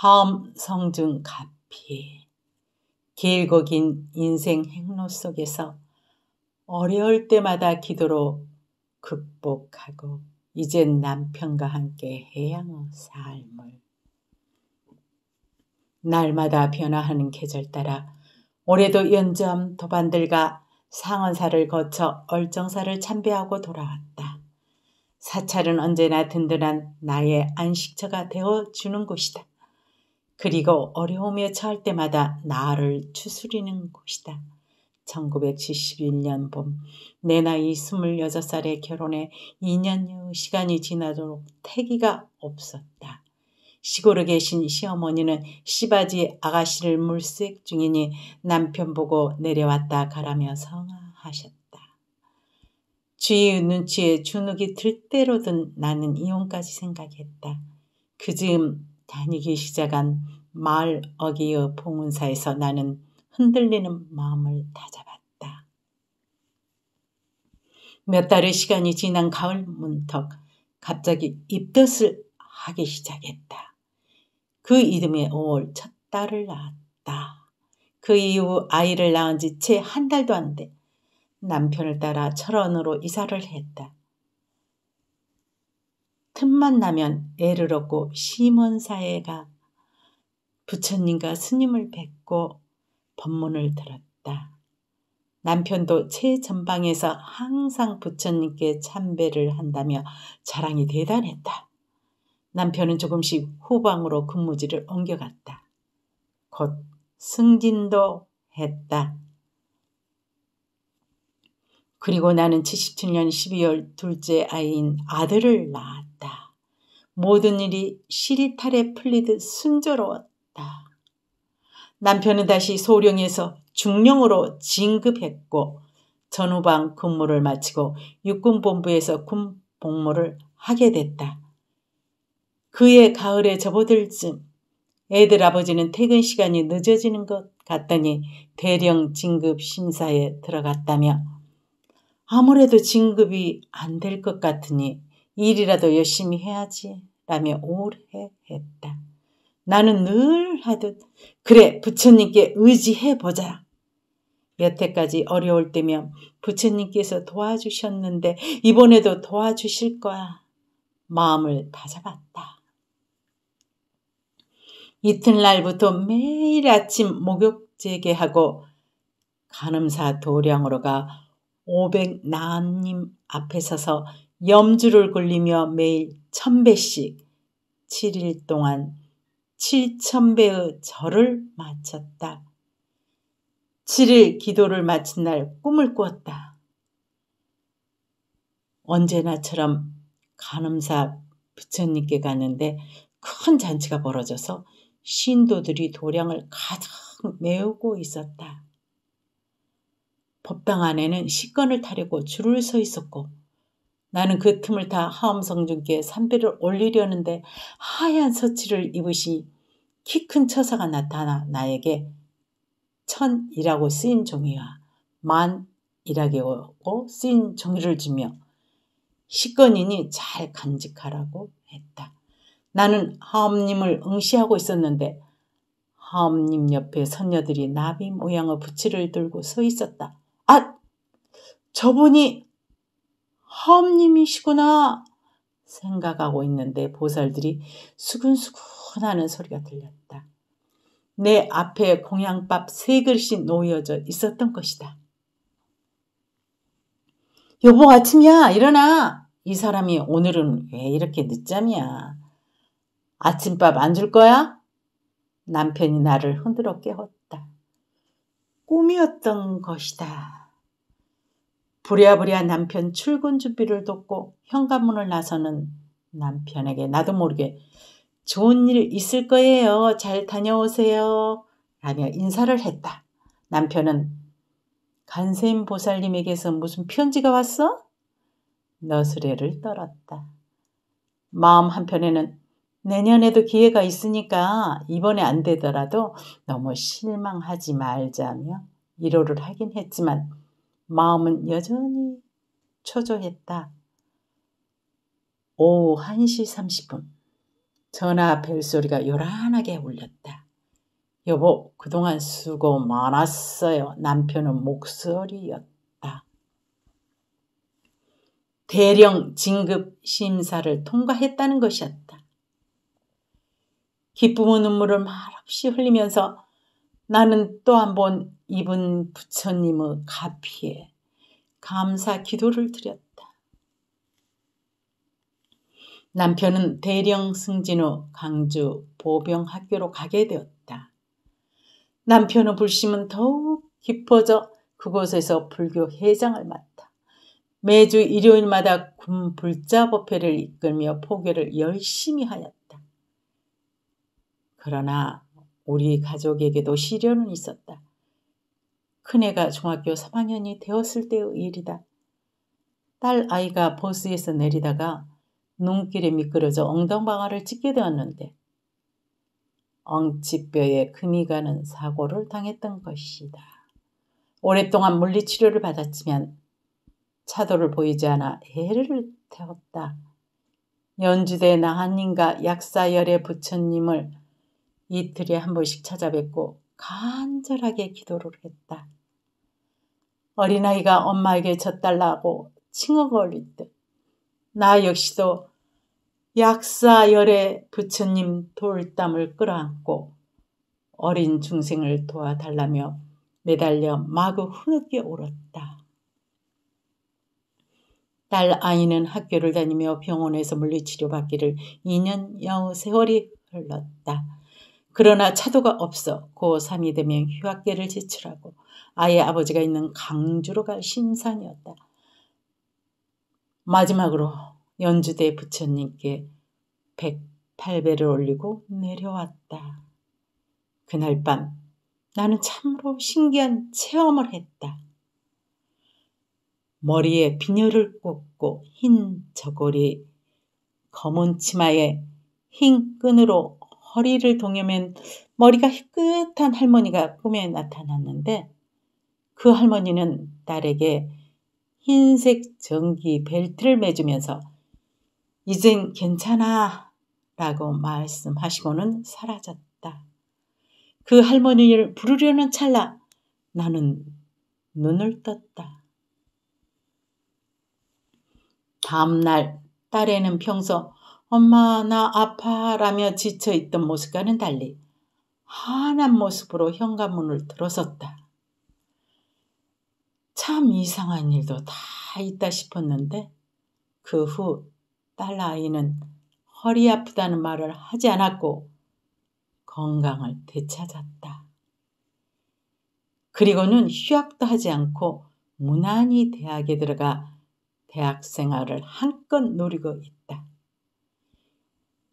하 성중 가피 길고 긴 인생 행로 속에서 어려울 때마다 기도로 극복하고 이젠 남편과 함께 해양의 삶을 날마다 변화하는 계절 따라 올해도 연점 도반들과 상원사를 거쳐 얼정사를 참배하고 돌아왔다. 사찰은 언제나 든든한 나의 안식처가 되어 주는 곳이다. 그리고 어려움에 처할 때마다 나를 추스리는 곳이다. 1971년 봄, 내 나이 26살에 결혼해 2년여 시간이 지나도록 태기가 없었다. 시골에 계신 시어머니는 시바지 아가씨를 물색 중이니 남편 보고 내려왔다 가라며 성화하셨다. 주의 눈치에 주눅이 들 대로든 나는 이혼까지 생각했다. 그 즈음 다니기 시작한 마을 어귀의 봉은사에서 나는 흔들리는 마음을 다잡았다. 몇 달의 시간이 지난 가을 문턱 갑자기 입덧을 하기 시작했다. 그 이듬해 5월 첫 딸을 낳았다. 그 이후 아이를 낳은 지 채 한 달도 안 돼 남편을 따라 철원으로 이사를 했다. 틈만 나면 애를 얻고 시몬사에 가 부처님과 스님을 뵙고 법문을 들었다. 남편도 최전방에서 항상 부처님께 참배를 한다며 자랑이 대단했다. 남편은 조금씩 후방으로 근무지를 옮겨갔다. 곧 승진도 했다. 그리고 나는 77년 12월 둘째 아이인 아들을 낳았다. 모든 일이 시리탈에 풀리듯 순조로웠다. 남편은 다시 소령에서 중령으로 진급했고 전후방 근무를 마치고 육군본부에서 군 복무를 하게 됐다. 그의 가을에 접어들 쯤 애들 아버지는 퇴근 시간이 늦어지는 것 같더니 대령 진급 심사에 들어갔다며 아무래도 진급이 안 될 것 같으니 일이라도 열심히 해야지 라며 오래했다. 나는 늘 하듯 그래 부처님께 의지해보자. 여태까지 어려울 때면 부처님께서 도와주셨는데 이번에도 도와주실 거야. 마음을 다잡았다. 이튿날부터 매일 아침 목욕 재개하고 간음사 도량으로가 500나님 앞에 서서 염주를 굴리며 매일 천배씩 7일 동안 7천배의 절을 마쳤다. 7일 기도를 마친 날 꿈을 꾸었다. 언제나처럼 간음사 부처님께 갔는데 큰 잔치가 벌어져서 신도들이 도량을 가득 메우고 있었다. 법당 안에는 식권을 타려고 줄을 서 있었고 나는 그 틈을 타 하엄성준께 삼배를 올리려는데 하얀 서치를 입으시 키 큰 처사가 나타나 나에게 천이라고 쓰인 종이와 만이라고 쓰인 종이를 주며 시건이니 잘 간직하라고 했다. 나는 하엄님을 응시하고 있었는데 하엄님 옆에 선녀들이 나비 모양의 부치를 들고 서 있었다. 아! 저분이 허엄님이시구나 생각하고 있는데 보살들이 수근수근 하는 소리가 들렸다. 내 앞에 공양밥 세 글씨 놓여져 있었던 것이다. 여보 아침이야 일어나 이 사람이 오늘은 왜 이렇게 늦잠이야 아침밥 안 줄 거야? 남편이 나를 흔들어 깨웠다. 꿈이었던 것이다. 부랴부랴 남편 출근 준비를 돕고 현관문을 나서는 남편에게 나도 모르게 좋은 일 있을 거예요. 잘 다녀오세요. 라며 인사를 했다. 남편은 간세인 보살님에게서 무슨 편지가 왔어? 너스레를 떨었다. 마음 한편에는 내년에도 기회가 있으니까 이번에 안 되더라도 너무 실망하지 말자며 위로를 하긴 했지만 마음은 여전히 초조했다. 오후 1시 30분 전화 벨소리가 요란하게 울렸다. 여보, 그동안 수고 많았어요. 남편은 목소리였다. 대령 진급 심사를 통과했다는 것이었다. 기쁨의 눈물을 말없이 흘리면서 나는 또한번 이분 부처님의 가피에 감사 기도를 드렸다. 남편은 대령 승진 후 강주 보병학교로 가게 되었다. 남편의 불심은 더욱 깊어져 그곳에서 불교 회장을 맡아 매주 일요일마다 군 불자법회를 이끌며 포교를 열심히 하였다. 그러나 우리 가족에게도 시련은 있었다. 큰애가 중학교 3학년이 되었을 때의 일이다. 딸 아이가 버스에서 내리다가 눈길에 미끄러져 엉덩방아를 찢게 되었는데 엉치뼈에 금이 가는 사고를 당했던 것이다. 오랫동안 물리치료를 받았지만 차도를 보이지 않아 애를 태웠다. 연주대 나한님과 약사열의 부처님을 이틀에 한 번씩 찾아뵙고 간절하게 기도를 했다. 어린아이가 엄마에게 젖달라고 칭얼거릴듯나 역시도 약사열의 부처님 돌담을 끌어안고 어린 중생을 도와달라며 매달려 마구 흐느껴 울었다. 딸 아이는 학교를 다니며 병원에서 물리치료받기를 2년여 세월이 흘렀다. 그러나 차도가 없어 고3이 되면 휴학계를 제출하고 아예 아버지가 있는 강주로 갈 심산이었다. 마지막으로 연주대 부처님께 108배를 올리고 내려왔다. 그날 밤 나는 참으로 신기한 체험을 했다. 머리에 비녀를 꽂고 흰 저고리, 검은 치마에 흰 끈으로 허리를 동여맨 머리가 희끗한 할머니가 꿈에 나타났는데 그 할머니는 딸에게 흰색 전기 벨트를 매주면서 이젠 괜찮아 라고 말씀하시고는 사라졌다. 그 할머니를 부르려는 찰나 나는 눈을 떴다. 다음날 딸에는 평소 엄마 나 아파라며 지쳐있던 모습과는 달리 환한 모습으로 현관문을 들어섰다. 참 이상한 일도 다 있다 싶었는데 그 후 딸 아이는 허리 아프다는 말을 하지 않았고 건강을 되찾았다. 그리고는 휴학도 하지 않고 무난히 대학에 들어가 대학 생활을 한껏 노리고 있다.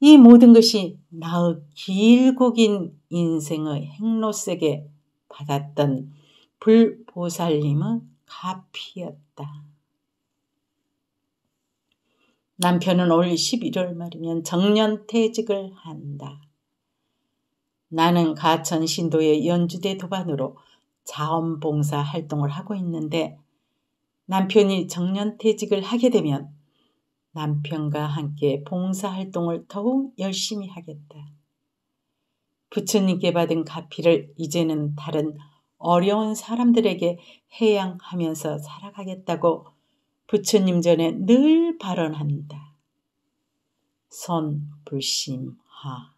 이 모든 것이 나의 길고 긴 인생의 행로색에 받았던 불보살님의 가피였다. 남편은 올 11월 말이면 정년퇴직을 한다. 나는 가천 신도의 연주대 도반으로 자원봉사 활동을 하고 있는데 남편이 정년퇴직을 하게 되면 남편과 함께 봉사활동을 더욱 열심히 하겠다. 부처님께 받은 가피를 이제는 다른 어려운 사람들에게 해양하면서 살아가겠다고 부처님 전에 늘 발언한다. 선, 불심, 하.